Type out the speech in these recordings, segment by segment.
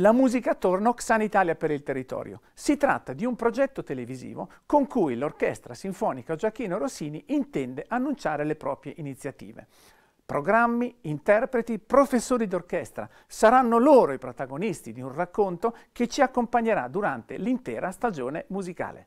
La musica attorno Xan Italia per il territorio. Si tratta di un progetto televisivo con cui l'Orchestra Sinfonica Gioacchino Rossini intende annunciare le proprie iniziative. Programmi, interpreti, professori d'orchestra saranno loro i protagonisti di un racconto che ci accompagnerà durante l'intera stagione musicale.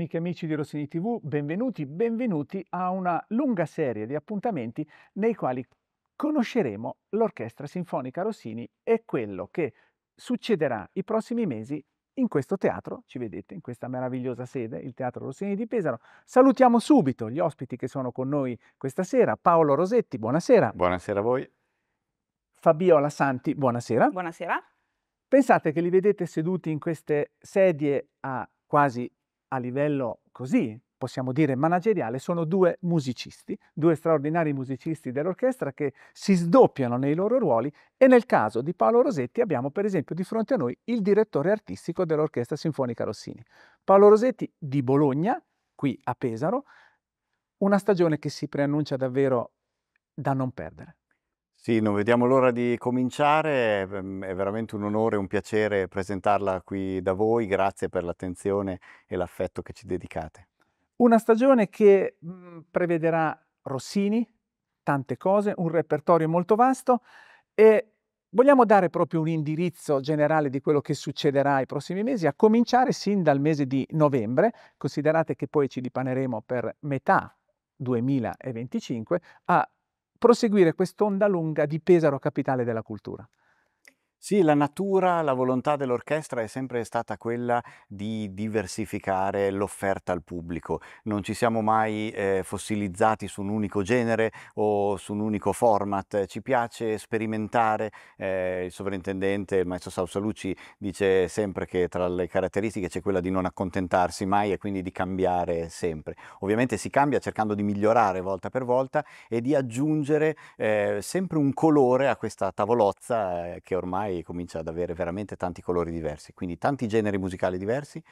Amiche e amici di Rossini TV, benvenuti, benvenuti a una lunga serie di appuntamenti nei quali conosceremo l'Orchestra Sinfonica Rossini e quello che succederà i prossimi mesi in questo teatro, ci vedete, in questa meravigliosa sede, il Teatro Rossini di Pesaro. Salutiamo subito gli ospiti che sono con noi questa sera. Paolo Rosetti, buonasera. Buonasera a voi. Fabiola Santi, buonasera. Buonasera. Pensate che li vedete seduti in queste sedie a quasi a livello così, possiamo dire manageriale, sono due musicisti, due straordinari musicisti dell'orchestra che si sdoppiano nei loro ruoli e nel caso di Paolo Rosetti abbiamo per esempio di fronte a noi il direttore artistico dell'Orchestra Sinfonica Rossini. Paolo Rosetti di Bologna, qui a Pesaro, una stagione che si preannuncia davvero da non perdere. Sì, non vediamo l'ora di cominciare, ehm, è veramente un onore e un piacere presentarla qui da voi, grazie per l'attenzione e l'affetto che ci dedicate. Una stagione che mhmm, prevederà Rossini, tante cose, un repertorio molto vasto e vogliamo dare proprio un indirizzo generale di quello che succederà ai prossimi mesi, a cominciare sin dal mese di novembre, considerate che poi ci dipaneremo per metà 2025 a proseguire quest'onda lunga di Pesaro capitale della cultura. Sì, la natura, la volontà dell'orchestra è sempre stata quella di diversificare l'offerta al pubblico. Non ci siamo mai eh, fossilizzati su un unico genere o su un unico format. Ci piace sperimentare. Eh, il sovrintendente, il maestro Sausalucci, dice sempre che tra le caratteristiche c'è quella di non accontentarsi mai e quindi di cambiare sempre. Ovviamente si cambia cercando di migliorare volta per volta e di aggiungere eh, sempre un colore a questa tavolozza eh, che ormai ormai comincia ad avere veramente tanti colori diversi, quindi tanti generi musicali diversi,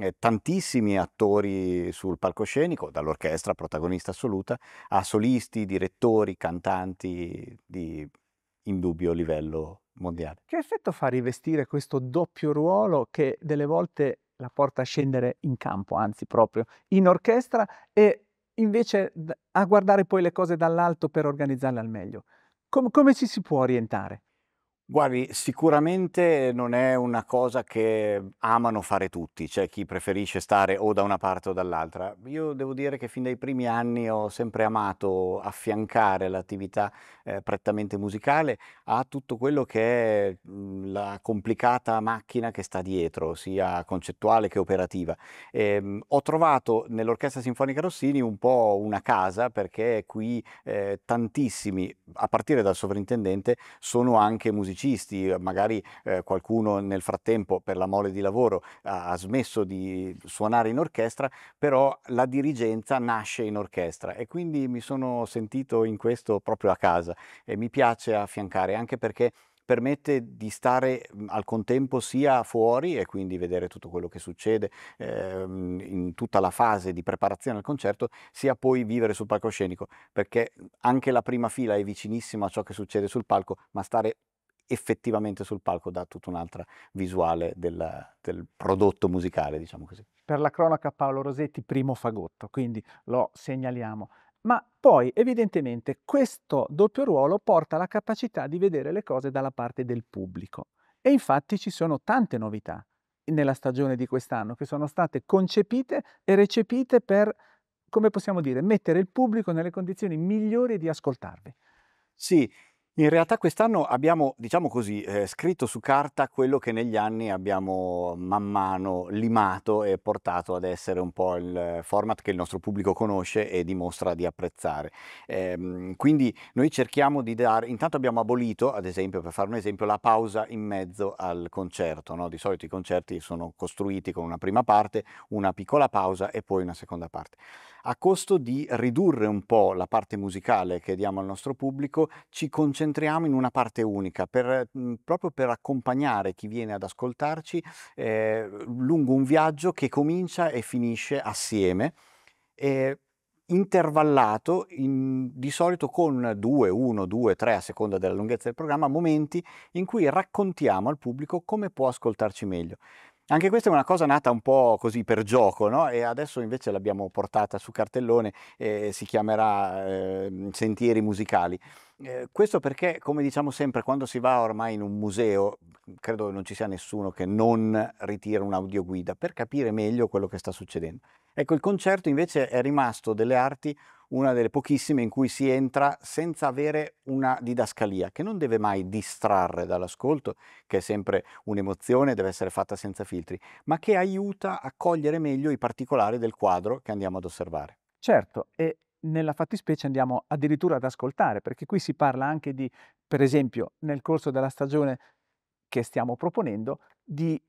eh, tantissimi attori sul palcoscenico, dall'orchestra protagonista assoluta, a solisti, direttori, cantanti di indubbio livello mondiale. Che effetto fa rivestire questo doppio ruolo che delle volte la porta a scendere in campo, anzi proprio in orchestra e invece a guardare poi le cose dall'alto per organizzarle al meglio? Com- come ci si può orientare? Guardi, sicuramente non è una cosa che amano fare tutti, c'è cioè chi preferisce stare o da una parte o dall'altra. Io devo dire che fin dai primi anni ho sempre amato affiancare l'attività eh, prettamente musicale a tutto quello che è mhmm, la complicata macchina che sta dietro, sia concettuale che operativa. Ehm, ho trovato nell'Orchestra Sinfonica Rossini un po' una casa perché qui eh, tantissimi, a partire dal sovrintendente, sono anche musicisti musicisti, magari eh, qualcuno nel frattempo per la mole di lavoro ha, ha, smesso di suonare in orchestra, però la dirigenza nasce in orchestra e quindi mi sono sentito in questo proprio a casa e mi piace affiancare anche perché permette di stare al contempo sia fuori e quindi vedere tutto quello che succede ehm, in tutta la fase di preparazione al concerto, sia poi vivere sul palcoscenico, perché anche la prima fila è vicinissima a ciò che succede sul palco, ma stare effettivamente sul palco dà tutta un'altra visuale del, del, prodotto musicale, diciamo così. Per la cronaca Paolo Rosetti, primo fagotto, quindi lo segnaliamo. Ma poi evidentemente questo doppio ruolo porta alla capacità di vedere le cose dalla parte del pubblico. E infatti ci sono tante novità nella stagione di quest'anno che sono state concepite e recepite per, come possiamo dire, mettere il pubblico nelle condizioni migliori di ascoltarvi. Sì, in realtà quest'anno abbiamo, diciamo così, eh, scritto su carta quello che negli anni abbiamo man mano limato e portato ad essere un po' il format che il nostro pubblico conosce e dimostra di apprezzare. Eh, quindi noi cerchiamo di dare, intanto abbiamo abolito, ad esempio, per fare un esempio, la pausa in mezzo al concerto. No? Di solito i concerti sono costruiti con una prima parte, una piccola pausa e poi una seconda parte a costo di ridurre un po' la parte musicale che diamo al nostro pubblico, ci concentriamo in una parte unica, per, mhmm, proprio per accompagnare chi viene ad ascoltarci eh, lungo un viaggio che comincia e finisce assieme. Eh, intervallato in, di solito con due, uno, due, tre a seconda della lunghezza del programma, momenti in cui raccontiamo al pubblico come può ascoltarci meglio. Anche questa è una cosa nata un po' così per gioco, no? E adesso invece l'abbiamo portata su cartellone e eh, si chiamerà eh, Sentieri musicali. Eh, questo perché, come diciamo sempre, quando si va ormai in un museo, credo non ci sia nessuno che non ritira un'audioguida per capire meglio quello che sta succedendo. Ecco, il concerto invece è rimasto delle arti una delle pochissime in cui si entra senza avere una didascalia, che non deve mai distrarre dall'ascolto, che è sempre un'emozione, deve essere fatta senza filtri, ma che aiuta a cogliere meglio i particolari del quadro che andiamo ad osservare. Certo, e nella fattispecie andiamo addirittura ad ascoltare, perché qui si parla anche di, per esempio, nel corso della stagione che stiamo proponendo, di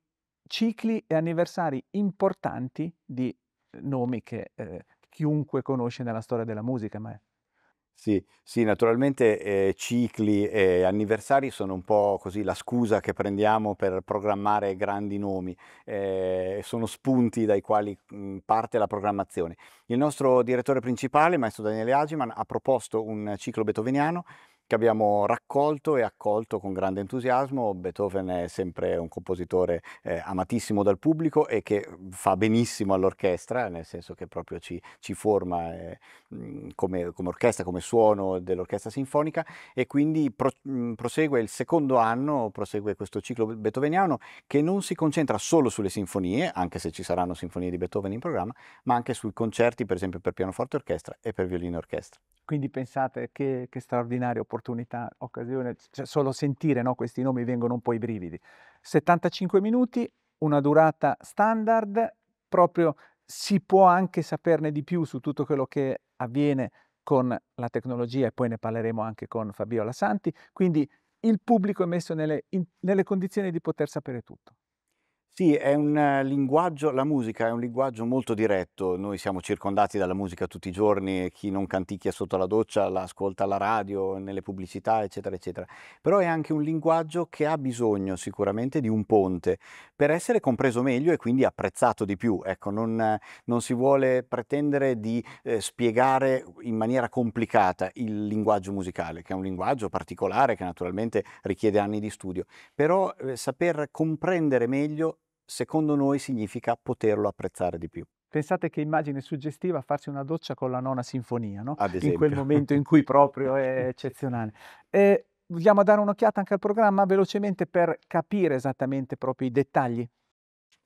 cicli e anniversari importanti di nomi che eh, chiunque conosce nella storia della musica. Ma è... Sì, sì, naturalmente eh, cicli e anniversari sono un po' così la scusa che prendiamo per programmare grandi nomi, eh, sono spunti dai quali mh, parte la programmazione. Il nostro direttore principale, maestro Daniele Agiman, ha proposto un ciclo beethoveniano che abbiamo raccolto e accolto con grande entusiasmo. Beethoven è sempre un compositore eh, amatissimo dal pubblico e che mm, fa benissimo all'orchestra, nel senso che proprio ci, ci forma eh, mm, come, come, orchestra, come suono dell'orchestra sinfonica e quindi pro, mh, mm, prosegue il secondo anno, prosegue questo ciclo beethoveniano che non si concentra solo sulle sinfonie, anche se ci saranno sinfonie di Beethoven in programma, ma anche sui concerti, per esempio per pianoforte orchestra e per violino orchestra. Quindi pensate che, che straordinario opportunità, occasione, cioè solo sentire no, questi nomi vengono un po' i brividi. 75 minuti, una durata standard, proprio si può anche saperne di più su tutto quello che avviene con la tecnologia e poi ne parleremo anche con Fabiola Santi, quindi il pubblico è messo nelle, in, nelle condizioni di poter sapere tutto. Sì, è un linguaggio la musica è un linguaggio molto diretto. Noi siamo circondati dalla musica tutti i giorni chi non canticchia sotto la doccia la ascolta alla radio, nelle pubblicità, eccetera, eccetera. Però è anche un linguaggio che ha bisogno sicuramente di un ponte per essere compreso meglio e quindi apprezzato di più. Ecco, non, non si vuole pretendere di eh, spiegare in maniera complicata il linguaggio musicale, che è un linguaggio particolare che naturalmente richiede anni di studio, però eh, saper comprendere meglio secondo noi significa poterlo apprezzare di più. Pensate che immagine suggestiva farsi una doccia con la nona sinfonia, no? Ad esempio. In quel momento in cui proprio è eccezionale. E vogliamo dare un'occhiata anche al programma velocemente per capire esattamente proprio i dettagli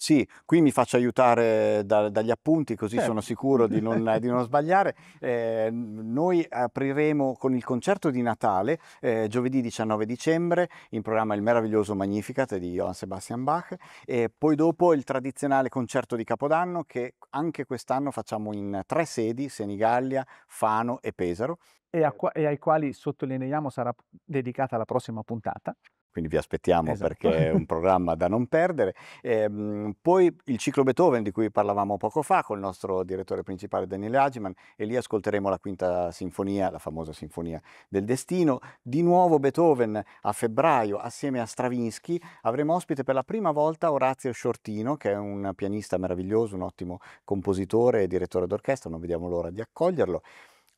sì, qui mi faccio aiutare da, dagli appunti, così certo. sono sicuro di non, di non sbagliare. Eh, noi apriremo con il concerto di Natale eh, giovedì 19 dicembre, in programma il meraviglioso Magnificat di Johann Sebastian Bach, e poi dopo il tradizionale concerto di Capodanno che anche quest'anno facciamo in tre sedi, Senigallia, Fano e Pesaro. e, a, e ai quali sottolineiamo sarà dedicata la prossima puntata quindi vi aspettiamo esatto. perché è un programma da non perdere. E, ehm, poi il ciclo Beethoven di cui parlavamo poco fa con il nostro direttore principale Daniele Agiman e lì ascolteremo la quinta sinfonia, la famosa sinfonia del destino. Di nuovo Beethoven a febbraio assieme a Stravinsky avremo ospite per la prima volta Orazio Shortino che è un pianista meraviglioso, un ottimo compositore e direttore d'orchestra, non vediamo l'ora di accoglierlo.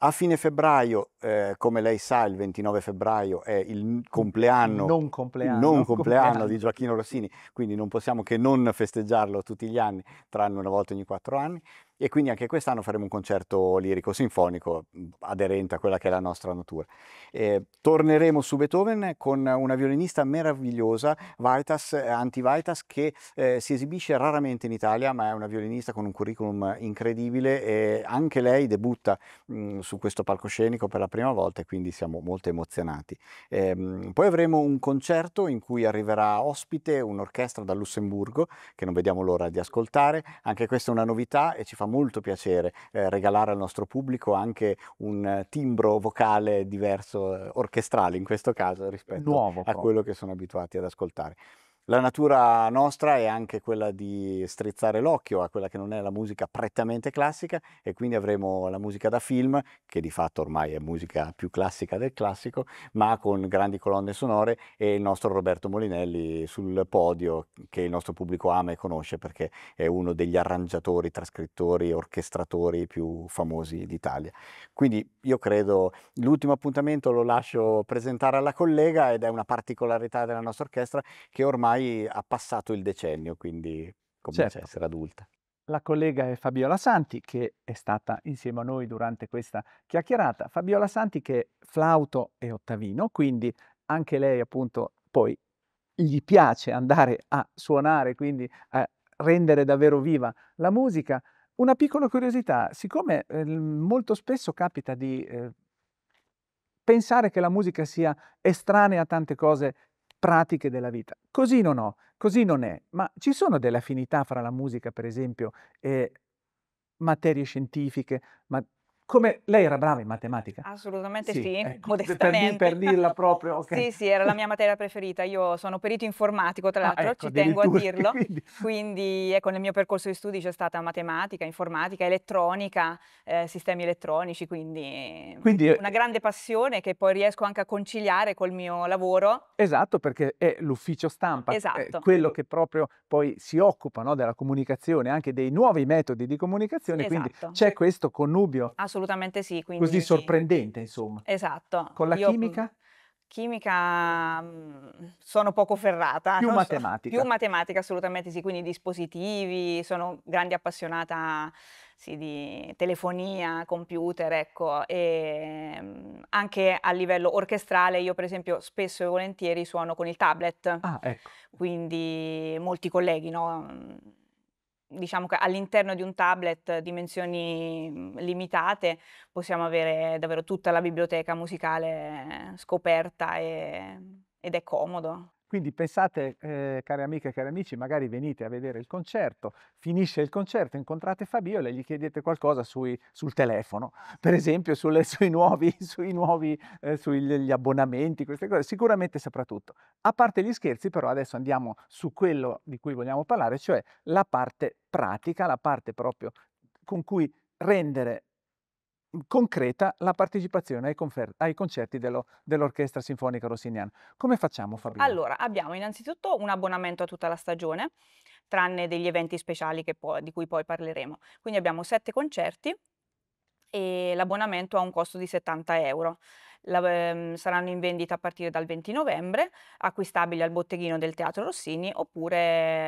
A fine febbraio, eh, come lei sa, il 29 febbraio è il compleanno, non compleanno, non compleanno, di Gioacchino Rossini, quindi non possiamo che non festeggiarlo tutti gli anni, tranne una volta ogni quattro anni e quindi anche quest'anno faremo un concerto lirico-sinfonico mhmm, aderente a quella che è la nostra natura. Eh, torneremo su Beethoven con una violinista meravigliosa, Vitas, eh, Antivaitas, che eh, si esibisce raramente in Italia, ma è una violinista con un curriculum incredibile e anche lei debutta mh, mhmm, su questo palcoscenico per la prima volta e quindi siamo molto emozionati. Eh, poi avremo un concerto in cui arriverà ospite un'orchestra da Lussemburgo che non vediamo l'ora di ascoltare, anche questa è una novità e ci fa molto piacere eh, regalare al nostro pubblico anche un eh, timbro vocale diverso, eh, orchestrale in questo caso, rispetto Nuovo, a quello che sono abituati ad ascoltare. La natura nostra è anche quella di strizzare l'occhio a quella che non è la musica prettamente classica e quindi avremo la musica da film, che di fatto ormai è musica più classica del classico, ma con grandi colonne sonore e il nostro Roberto Molinelli sul podio che il nostro pubblico ama e conosce perché è uno degli arrangiatori, trascrittori, orchestratori più famosi d'Italia. Quindi io credo l'ultimo appuntamento lo lascio presentare alla collega ed è una particolarità della nostra orchestra che ormai ormai ha passato il decennio, quindi comincia certo. a essere adulta. La collega è Fabiola Santi, che è stata insieme a noi durante questa chiacchierata. Fabiola Santi che è flauto e ottavino, quindi anche lei appunto poi gli piace andare a suonare, quindi a rendere davvero viva la musica. Una piccola curiosità, siccome eh, molto spesso capita di eh, pensare che la musica sia estranea a tante cose pratiche della vita. Così non ho, così non è, ma ci sono delle affinità fra la musica, per esempio, e materie scientifiche, ma come lei era brava in matematica? Assolutamente sì, sì ecco, modestamente. Per, per, dirla proprio, okay. Sì, sì, era la mia materia preferita. Io sono perito informatico, tra ah, l'altro, ah, ecco, ci tengo a dirlo. Quindi. ecco, nel mio percorso di studi c'è stata matematica, informatica, elettronica, eh, sistemi elettronici, quindi, quindi eh, una grande passione che poi riesco anche a conciliare col mio lavoro. Esatto, perché è l'ufficio stampa, esatto. quello che proprio poi si occupa no, della comunicazione, anche dei nuovi metodi di comunicazione, esatto. quindi c'è questo connubio. Assolutamente assolutamente sì. Quindi... Così sorprendente, insomma. Esatto. Con la Io... chimica? chimica mhmm, sono poco ferrata. Più matematica. So, più matematica, assolutamente sì, quindi dispositivi, sono grande appassionata sì, di telefonia, computer, ecco, e ehm, anche a livello orchestrale io per esempio spesso e volentieri suono con il tablet, ah, ecco. quindi molti colleghi, no? Mhmm, diciamo che all'interno di un tablet dimensioni mhmm, limitate possiamo avere davvero tutta la biblioteca musicale eh, scoperta e, ed è comodo. Quindi pensate, eh, cari amiche e cari amici, magari venite a vedere il concerto, finisce il concerto, incontrate Fabiola e gli chiedete qualcosa sui, sul telefono, per esempio sulle, sui nuovi, sui nuovi eh, sugli abbonamenti, queste cose, sicuramente soprattutto. A parte gli scherzi, però adesso andiamo su quello di cui vogliamo parlare, cioè la parte pratica, la parte proprio con cui rendere Mhmm, concreta la partecipazione ai, confer- ai concerti dello, dell'Orchestra Sinfonica Rossiniana. Come facciamo Fabio? Allora, abbiamo innanzitutto un abbonamento a tutta la stagione, tranne degli eventi speciali po- di cui poi parleremo. Quindi abbiamo sette concerti e l'abbonamento ha un costo di 70 euro. La, ehm, saranno in vendita a partire dal 20 novembre, acquistabili al botteghino del Teatro Rossini oppure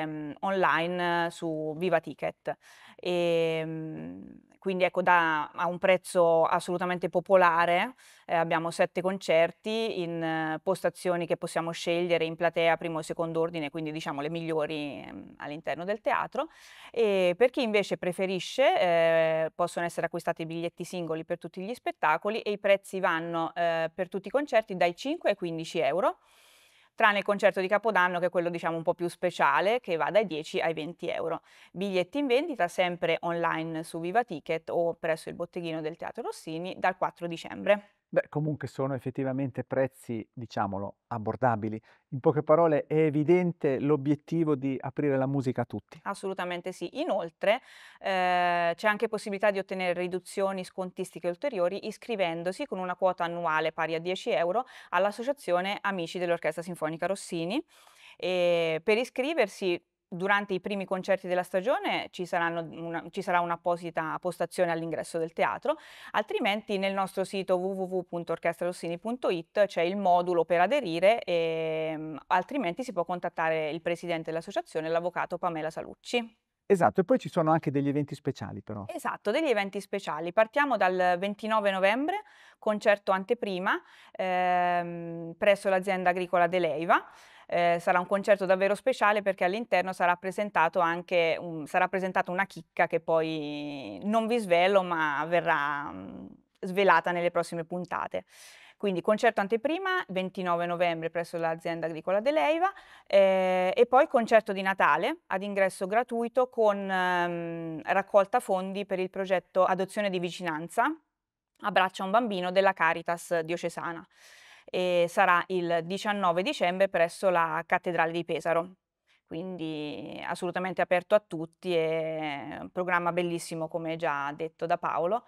ehm, online su Viva Ticket. E, ehm, quindi ecco da, a un prezzo assolutamente popolare, eh, abbiamo sette concerti in eh, postazioni che possiamo scegliere in platea primo e secondo ordine, quindi diciamo le migliori eh, all'interno del teatro e per chi invece preferisce eh, possono essere acquistati biglietti singoli per tutti gli spettacoli e i prezzi vanno eh, per tutti i concerti dai 5 ai 15 euro tranne il concerto di Capodanno che è quello diciamo un po' più speciale che va dai 10 ai 20 euro. Biglietti in vendita sempre online su Viva Ticket o presso il botteghino del Teatro Rossini dal 4 dicembre. Beh, comunque sono effettivamente prezzi, diciamolo, abbordabili. In poche parole, è evidente l'obiettivo di aprire la musica a tutti. Assolutamente sì. Inoltre eh, c'è anche possibilità di ottenere riduzioni scontistiche ulteriori iscrivendosi con una quota annuale pari a 10 euro all'Associazione Amici dell'Orchestra Sinfonica Rossini. E per iscriversi durante i primi concerti della stagione ci, una, ci, sarà un'apposita postazione all'ingresso del teatro, altrimenti nel nostro sito www.orchestralossini.it c'è il modulo per aderire e ehm, altrimenti si può contattare il presidente dell'associazione, l'avvocato Pamela Salucci. Esatto, e poi ci sono anche degli eventi speciali però. Esatto, degli eventi speciali. Partiamo dal 29 novembre, concerto anteprima ehm, presso l'azienda agricola De Leiva eh, sarà un concerto davvero speciale perché all'interno sarà presentato anche un, sarà presentata una chicca che poi non vi svelo ma verrà mh, mm, svelata nelle prossime puntate. Quindi concerto anteprima 29 novembre presso l'azienda agricola dell'Eiva eh, e poi concerto di Natale ad ingresso gratuito con ehm, raccolta fondi per il progetto Adozione di Vicinanza Abbraccia un bambino della Caritas diocesana e sarà il 19 dicembre presso la Cattedrale di Pesaro. Quindi assolutamente aperto a tutti e un programma bellissimo come già detto da Paolo.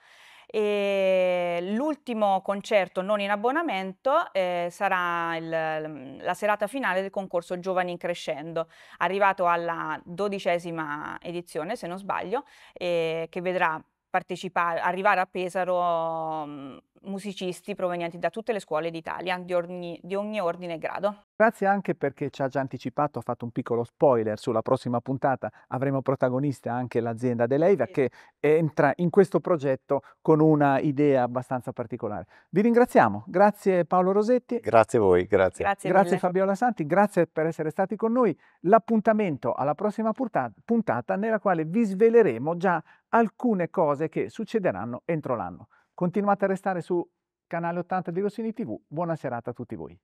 l'ultimo concerto non in abbonamento eh, sarà il, la serata finale del concorso Giovani in Crescendo, arrivato alla dodicesima edizione se non sbaglio, eh, che vedrà arrivare a Pesaro mh, mm, musicisti provenienti da tutte le scuole d'Italia, di ogni, di ogni ordine e grado. Grazie anche perché ci ha già anticipato, ha fatto un piccolo spoiler sulla prossima puntata, avremo protagonista anche l'azienda dell'Eiva sì. che entra in questo progetto con una idea abbastanza particolare. Vi ringraziamo, grazie Paolo Rosetti. Grazie a voi, grazie. Grazie, grazie Fabiola Santi, grazie per essere stati con noi. L'appuntamento alla prossima puntata nella quale vi sveleremo già alcune cose che succederanno entro l'anno. Continuate a restare su canale 80 di Rossini TV. Buona serata a tutti voi.